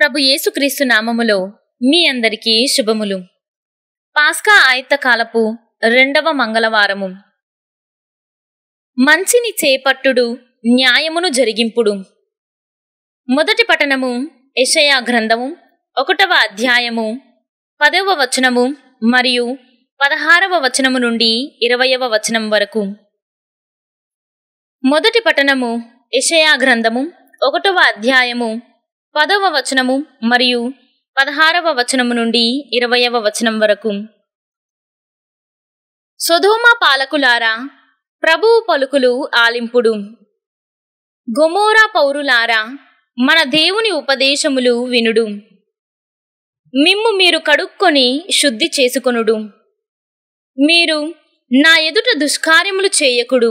ప్రభు యేసుక్రీస్తు నామములో మీ అందరికీ శుభములు పాస్కా కాలపు రెండవ మంగళవారము మంచిని చేపట్టుడు న్యాయమును జరిగింపుడు మొదటి పఠనము యషయా గ్రంథము ఒకటవ అధ్యాయము పదవ వచనము మరియు పదహారవ వచనము నుండి ఇరవయవ వచనం వరకు మొదటి పఠనము యషయా గ్రంథము ఒకటవ అధ్యాయము పదవ వచనము మరియు పదహారవ వచనము నుండి ఇరవయవ వచనం వరకు సొధోమ పాలకులారా ప్రభువు పలుకులు ఆలింపుడు గొమోరా పౌరులారా మన దేవుని ఉపదేశములు వినుడు మిమ్ము మీరు కడుక్కొని శుద్ధి చేసుకొనుడు మీరు నా ఎదుట దుష్కార్యములు చేయకుడు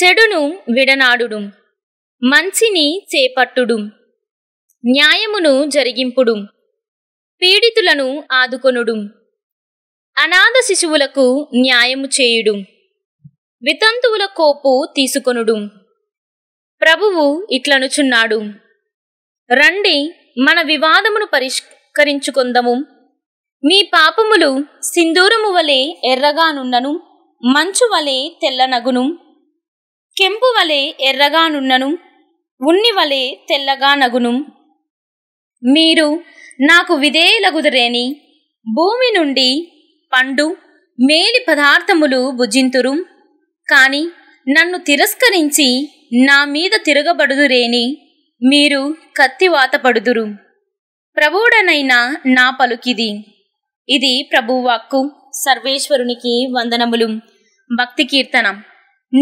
చెడును విడనాడుడు మంచిని చేపట్టుడు న్యాయమును జరిగింపుడు పీడితులను ఆదుకొనుడు అనాథ శిశువులకు న్యాయము చేయుడు వితంతువుల కోపు తీసుకొనుడు ప్రభువు ఇట్లనుచున్నాడు రండి మన వివాదమును పరిష్కరించుకుందము మీ పాపములు సింధూరము వలె ఎర్రగానున్నను మంచు వలె తెల్లనగును కెంపు వలె ఎర్రగానున్నను ఉన్ని వలె తెల్లగా నగును మీరు నాకు విధేయులగుదరేని భూమి నుండి పండు మేలి పదార్థములు భుజింతురు కాని నన్ను తిరస్కరించి నా మీద తిరగబడుదురేని మీరు కత్తివాతపడుదురు ప్రభువుడనైన నా పలుకిది ఇది ప్రభువాక్కు సర్వేశ్వరునికి వందనములు భక్తి కీర్తనం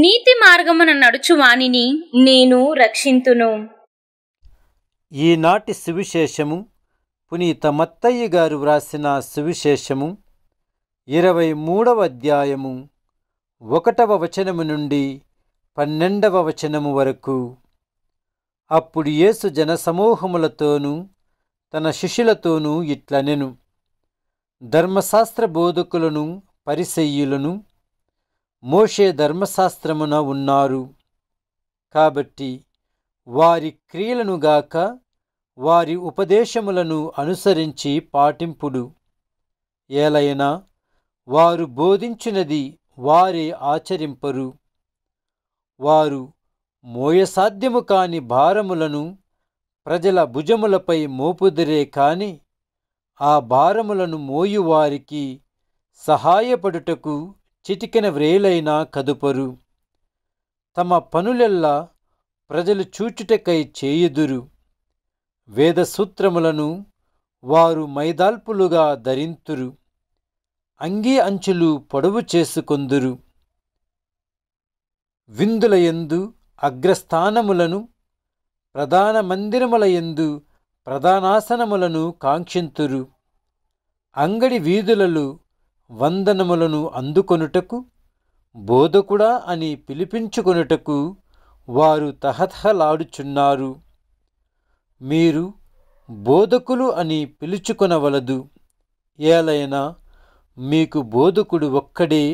నీతి మార్గమున నడుచువానిని నేను రక్షింతును ఈనాటి సువిశేషము పునీత మత్తయ్య గారు వ్రాసిన సువిశేషము ఇరవై మూడవ అధ్యాయము ఒకటవ వచనము నుండి పన్నెండవ వచనము వరకు అప్పుడు యేసు జనసమూహములతోనూ తన శిష్యులతోనూ ఇట్లనెను ధర్మశాస్త్ర బోధకులను పరిసెయ్యులను మోషే ధర్మశాస్త్రమున ఉన్నారు కాబట్టి వారి క్రియలనుగాక వారి ఉపదేశములను అనుసరించి పాటింపుడు ఏలైనా వారు బోధించినది వారే ఆచరింపరు వారు మోయసాధ్యము కాని భారములను ప్రజల భుజములపై మోపుదిరే కాని ఆ భారములను మోయువారికి సహాయపడుటకు చిటికిన వ్రేలైనా కదుపరు తమ పనులెల్లా ప్రజలు చూచుటకై చేయుదురు వేద సూత్రములను వారు మైదాల్పులుగా ధరింతురు అంగీ అంచులు పొడవు చేసుకొందురు విందులయందు అగ్రస్థానములను ప్రధాన మందిరములయందు ప్రధానాసనములను కాంక్షింతురు అంగడి వీధులలో వందనములను అందుకొనుటకు బోధకుడా అని పిలిపించుకొనుటకు వారు తహతహలాడుచున్నారు మీరు బోధకులు అని పిలుచుకొనవలదు ఏలైనా మీకు బోధకుడు ఒక్కడే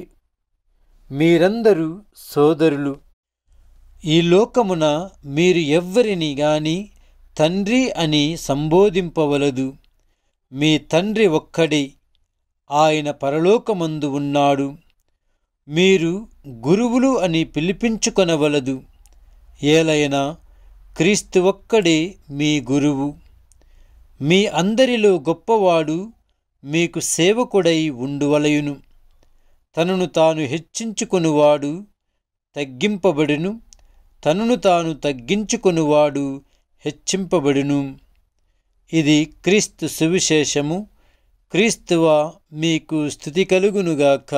మీరందరూ సోదరులు ఈ లోకమున మీరు ఎవ్వరిని గాని తండ్రి అని సంబోధింపవలదు మీ తండ్రి ఒక్కడే ఆయన పరలోకమందు ఉన్నాడు మీరు గురువులు అని పిలిపించుకొనవలదు ఏలైనా క్రీస్తు ఒక్కడే మీ గురువు మీ అందరిలో గొప్పవాడు మీకు సేవకుడై ఉండువలయును తనను తాను హెచ్చించుకొనువాడు తగ్గింపబడును తనను తాను తగ్గించుకొనువాడు హెచ్చింపబడును ఇది క్రీస్తు సువిశేషము క్రీస్తువ మీకు స్థుతి కలుగునుగాక